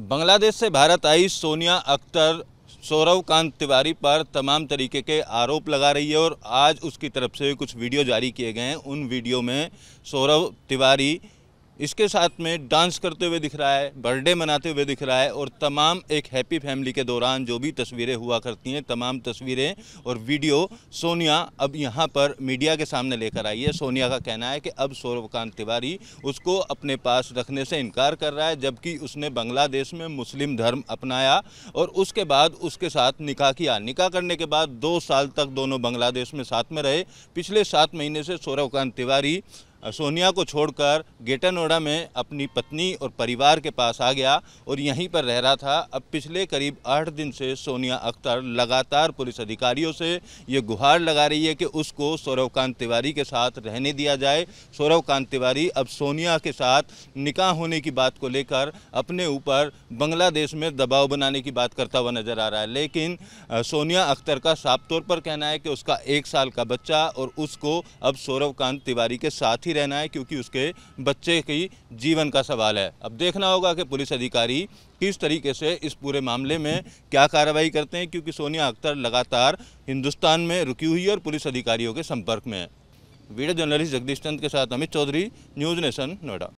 बांग्लादेश से भारत आई सोनिया अख्तर सौरव कांत तिवारी पर तमाम तरीके के आरोप लगा रही है और आज उसकी तरफ से कुछ वीडियो जारी किए गए हैं उन वीडियो में सौरव तिवारी इसके साथ में डांस करते हुए दिख रहा है बर्थडे मनाते हुए दिख रहा है और तमाम एक हैप्पी फैमिली के दौरान जो भी तस्वीरें हुआ करती हैं तमाम तस्वीरें और वीडियो सोनिया अब यहाँ पर मीडिया के सामने लेकर आई है सोनिया का कहना है कि अब सौरभकांत तिवारी उसको अपने पास रखने से इनकार कर रहा है जबकि उसने बांग्लादेश में मुस्लिम धर्म अपनाया और उसके बाद उसके साथ निका किया निकाह करने के बाद दो साल तक दोनों बांग्लादेश में साथ में रहे पिछले सात महीने से सौरभकांत तिवारी सोनिया को छोड़कर गेटा नोएडा में अपनी पत्नी और परिवार के पास आ गया और यहीं पर रह रहा था अब पिछले करीब आठ दिन से सोनिया अख्तर लगातार पुलिस अधिकारियों से ये गुहार लगा रही है कि उसको सौरवकांत तिवारी के साथ रहने दिया जाए सौरवकांत तिवारी अब सोनिया के साथ निकाह होने की बात को लेकर अपने ऊपर बांग्लादेश में दबाव बनाने की बात करता हुआ नज़र आ रहा है लेकिन सोनिया अख्तर का साफ तौर पर कहना है कि उसका एक साल का बच्चा और उसको अब सौरवकांत तिवारी के साथ ही ही रहना है क्योंकि उसके बच्चे की जीवन का सवाल है अब देखना होगा कि पुलिस अधिकारी किस तरीके से इस पूरे मामले में क्या कार्रवाई करते हैं क्योंकि सोनिया अख्तर लगातार हिंदुस्तान में रुकी हुई है और पुलिस अधिकारियों के संपर्क में है वीडियो जर्नलिस्ट जगदीश चंद के साथ अमित चौधरी न्यूज़ नेशन नोएडा